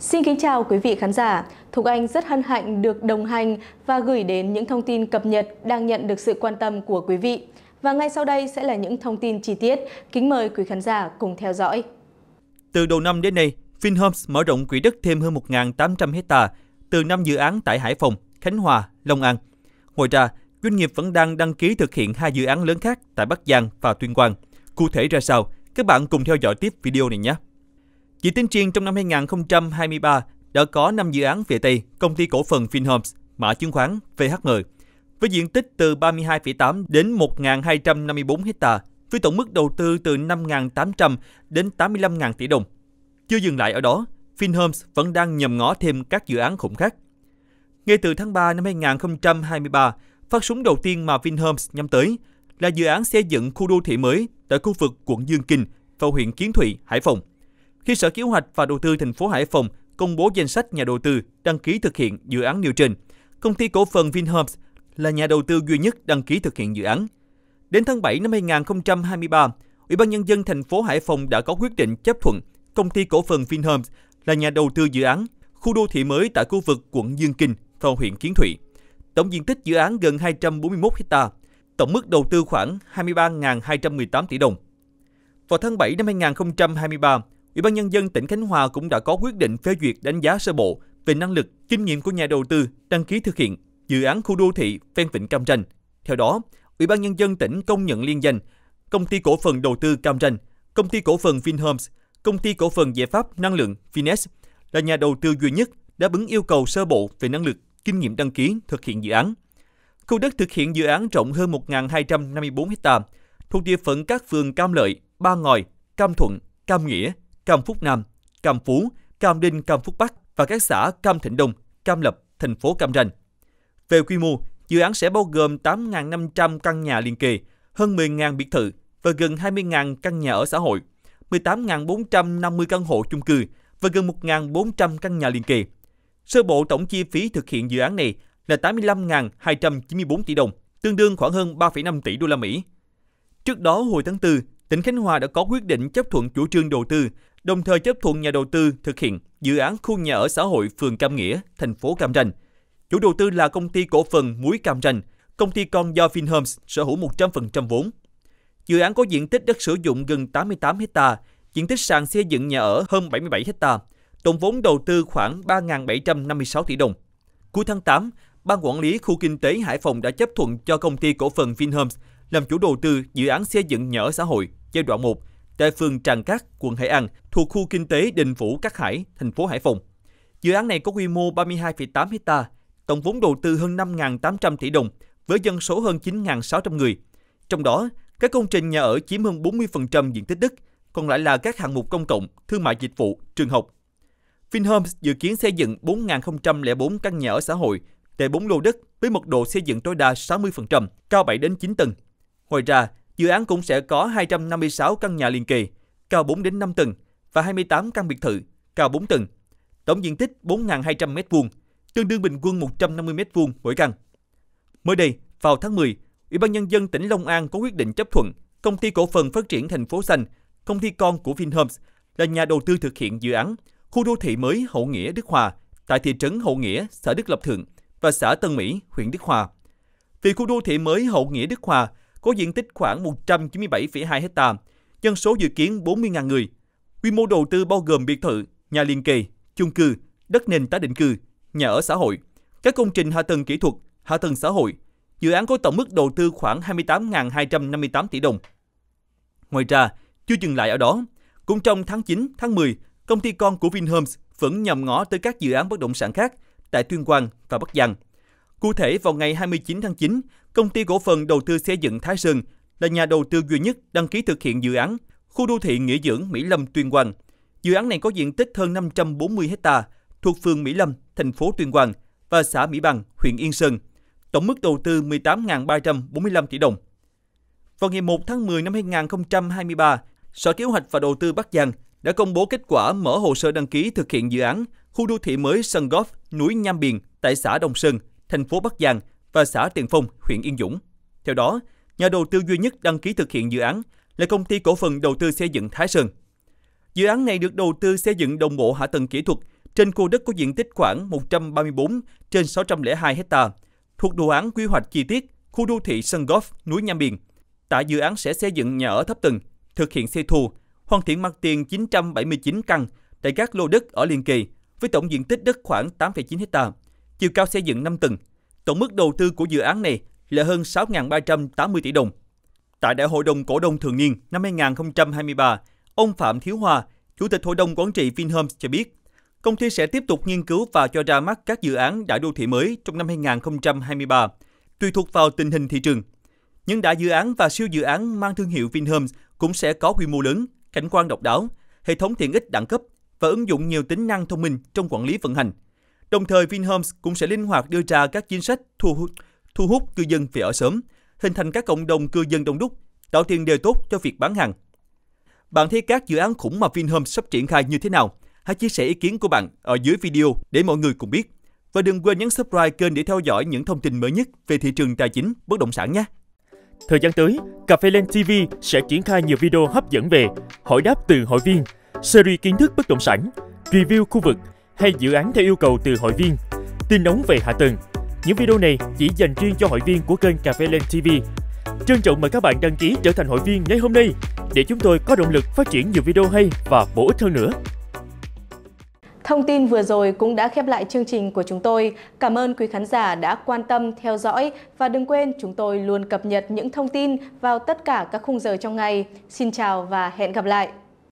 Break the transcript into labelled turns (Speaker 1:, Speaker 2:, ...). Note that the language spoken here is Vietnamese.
Speaker 1: Xin kính chào quý vị khán giả. Thục Anh rất hân hạnh được đồng hành và gửi đến những thông tin cập nhật đang nhận được sự quan tâm của quý vị. Và ngay sau đây sẽ là những thông tin chi tiết. Kính mời quý khán giả cùng theo dõi. Từ đầu năm đến nay, Finhomes mở rộng quỹ đất thêm hơn 1.800 hecta từ 5 dự án tại Hải Phòng, Khánh Hòa, Long An. Ngoài ra, doanh nghiệp vẫn đang đăng ký thực hiện hai dự án lớn khác tại Bắc Giang và Tuyên Quang. Cụ thể ra sao? Các bạn cùng theo dõi tiếp video này nhé! Chỉ tính riêng trong năm 2023 đã có 5 dự án về Tây, công ty cổ phần Finhomes, mã chứng khoán VHN, với diện tích từ 32,8 đến 1.254 hecta, với tổng mức đầu tư từ 5.800 đến 85.000 tỷ đồng. Chưa dừng lại ở đó, Finhomes vẫn đang nhầm ngó thêm các dự án khủng khác. Ngay từ tháng 3 năm 2023, phát súng đầu tiên mà finhomes nhắm tới là dự án xây dựng khu đô thị mới tại khu vực quận Dương Kinh và huyện Kiến Thụy, Hải Phòng khi Sở Kế hoạch và Đầu tư thành phố Hải Phòng công bố danh sách nhà đầu tư đăng ký thực hiện dự án nêu trên, công ty cổ phần Vinhomes là nhà đầu tư duy nhất đăng ký thực hiện dự án. Đến tháng 7 năm 2023, Ủy ban nhân dân thành phố Hải Phòng đã có quyết định chấp thuận công ty cổ phần Vinhomes là nhà đầu tư dự án khu đô thị mới tại khu vực quận Dương Kinh và huyện Kiến Thụy. Tổng diện tích dự án gần 241 ha, tổng mức đầu tư khoảng 23.218 tỷ đồng. Vào tháng 7 năm 2023, Ủy ban nhân dân tỉnh Khánh Hòa cũng đã có quyết định phê duyệt đánh giá sơ bộ về năng lực, kinh nghiệm của nhà đầu tư đăng ký thực hiện dự án khu đô thị ven vịnh Cam Ranh. Theo đó, Ủy ban nhân dân tỉnh công nhận liên danh công ty cổ phần đầu tư Cam Ranh, công ty cổ phần Vinhomes, công ty cổ phần giải pháp năng lượng Vines là nhà đầu tư duy nhất đáp ứng yêu cầu sơ bộ về năng lực, kinh nghiệm đăng ký thực hiện dự án. Khu đất thực hiện dự án rộng hơn 1.254 ha, thuộc địa phận các phường Cam Lợi, Ba Ngòi, Cam Thuận, Cam Nghĩa, Cam Phúc Nam, Cam Phú, Cam Đinh, Cam Phúc Bắc và các xã Cam Thịnh Đông, Cam Lập, thành phố Cam Ranh. Về quy mô, dự án sẽ bao gồm 8.500 căn nhà liền kề, hơn 10.000 biệt thự và gần 20.000 căn nhà ở xã hội, 18.450 căn hộ chung cư và gần 1.400 căn nhà liền kề. Sơ bộ tổng chi phí thực hiện dự án này là 85.294 tỷ đồng, tương đương khoảng hơn 3,5 tỷ đô la Mỹ. Trước đó hồi tháng 4, tỉnh Khánh Hòa đã có quyết định chấp thuận chủ trương đầu tư đồng thời chấp thuận nhà đầu tư thực hiện dự án khu nhà ở xã hội phường Cam Nghĩa, thành phố Cam Ranh. Chủ đầu tư là công ty cổ phần Muối Cam Ranh, công ty con do Vinhomes sở hữu 100% vốn. Dự án có diện tích đất sử dụng gần 88 ha, diện tích sàn xây dựng nhà ở hơn 77 ha, tổng vốn đầu tư khoảng 3.756 tỷ đồng. Cuối tháng 8, Ban quản lý khu kinh tế Hải Phòng đã chấp thuận cho công ty cổ phần Vinhomes làm chủ đầu tư dự án xây dựng nhà ở xã hội giai đoạn 1 tại phường Tràng Cát, quận Hải An, thuộc khu kinh tế Đình Vũ Cát Hải, thành phố Hải Phòng. Dự án này có quy mô 32,8 ha, tổng vốn đầu tư hơn 5.800 tỷ đồng, với dân số hơn 9.600 người. Trong đó, các công trình nhà ở chiếm hơn 40% diện tích đất, còn lại là các hạng mục công cộng, thương mại dịch vụ, trường học. Vinhomes dự kiến xây dựng 4.004 căn nhà ở xã hội tại 4 lô đất với mật độ xây dựng tối đa 60%, cao 7 đến 9 tầng. Ngoài ra, Dự án cũng sẽ có 256 căn nhà liền kề, cao 4 đến 5 tầng và 28 căn biệt thự, cao 4 tầng. Tổng diện tích 4.200 m2, tương đương bình quân 150 m2 mỗi căn. Mới đây, vào tháng 10, Ủy ban nhân dân tỉnh Long An có quyết định chấp thuận công ty cổ phần phát triển thành phố xanh, công ty con của Vinhomes là nhà đầu tư thực hiện dự án khu đô thị mới Hậu Nghĩa Đức Hòa tại thị trấn Hậu Nghĩa, xã Đức Lập Thượng và xã Tân Mỹ, huyện Đức Hòa. Vì khu đô thị mới Hậu Nghĩa Đức Hòa có diện tích khoảng 197,2 hecta, dân số dự kiến 40.000 người. Quy mô đầu tư bao gồm biệt thự, nhà liền kề, chung cư, đất nền tái định cư, nhà ở xã hội, các công trình hạ tầng kỹ thuật, hạ tầng xã hội. Dự án có tổng mức đầu tư khoảng 28.258 tỷ đồng. Ngoài ra, chưa dừng lại ở đó, cũng trong tháng 9, tháng 10, công ty con của Vinhomes vẫn nhầm ngõ tới các dự án bất động sản khác tại Tuyên Quang và Bắc Giang. Cụ thể, vào ngày 29 tháng 9, công ty cổ phần đầu tư xây dựng Thái Sơn là nhà đầu tư duy nhất đăng ký thực hiện dự án khu đô thị nghỉ dưỡng Mỹ Lâm Tuyên Quang. Dự án này có diện tích hơn 540 ha, thuộc phường Mỹ Lâm, thành phố Tuyên Quang và xã Mỹ Bằng, huyện Yên Sơn. Tổng mức đầu tư 18.345 tỷ đồng. Vào ngày 1 tháng 10 năm 2023, Sở Kế hoạch và Đầu tư Bắc Giang đã công bố kết quả mở hồ sơ đăng ký thực hiện dự án khu đô thị mới sân golf núi Nham Biền tại xã Đông Sơn, thành phố Bắc Giang và xã Tiền Phong, huyện Yên Dũng. Theo đó, nhà đầu tư duy nhất đăng ký thực hiện dự án là công ty cổ phần đầu tư xây dựng Thái Sơn. Dự án này được đầu tư xây dựng đồng bộ hạ tầng kỹ thuật trên khu đất có diện tích khoảng 134 trên 602 hecta, thuộc đồ án quy hoạch chi tiết khu đô thị Sân Golf, núi Nham Biển. Tại dự án sẽ xây dựng nhà ở thấp tầng, thực hiện xây thù, hoàn thiện mặt tiền 979 căn tại các lô đất ở liên kỳ với tổng diện tích đất khoảng 8,9 hectare chiều cao xây dựng 5 tầng. Tổng mức đầu tư của dự án này là hơn 6.380 tỷ đồng. Tại Đại hội đồng cổ đông thường niên năm 2023, ông Phạm Thiếu Hòa, Chủ tịch Hội đồng Quản trị Vinhomes cho biết, công ty sẽ tiếp tục nghiên cứu và cho ra mắt các dự án đại đô thị mới trong năm 2023, tùy thuộc vào tình hình thị trường. Những đại dự án và siêu dự án mang thương hiệu Vinhomes cũng sẽ có quy mô lớn, cảnh quan độc đáo, hệ thống tiện ích đẳng cấp và ứng dụng nhiều tính năng thông minh trong quản lý vận hành – Đồng thời, Vinhomes cũng sẽ linh hoạt đưa ra các chính sách thu hút, thu hút cư dân về ở sớm, hình thành các cộng đồng cư dân đông đúc, tạo tiền đề tốt cho việc bán hàng. Bạn thấy các dự án khủng mà Vinhomes sắp triển khai như thế nào? Hãy chia sẻ ý kiến của bạn ở dưới video để mọi người cùng biết. Và đừng quên nhấn subscribe kênh để theo dõi những thông tin mới nhất về thị trường tài chính bất động sản nhé. Thời gian tới, Cà phê Lên TV sẽ triển khai nhiều video hấp dẫn về hỏi đáp từ hội viên, series kiến thức bất động sản, review khu vực, hay dự án theo yêu cầu từ hội viên. Tin nóng về hạ tầng. Những video này chỉ dành riêng cho hội viên của kênh Cà phê Lên TV. Trân trọng mời các bạn đăng ký trở thành hội viên ngay hôm nay để chúng tôi có động lực phát triển nhiều video hay và bổ ích hơn nữa. Thông tin vừa rồi cũng đã khép lại chương trình của chúng tôi. Cảm ơn quý khán giả đã quan tâm, theo dõi và đừng quên chúng tôi luôn cập nhật những thông tin vào tất cả các khung giờ trong ngày. Xin chào và hẹn gặp lại!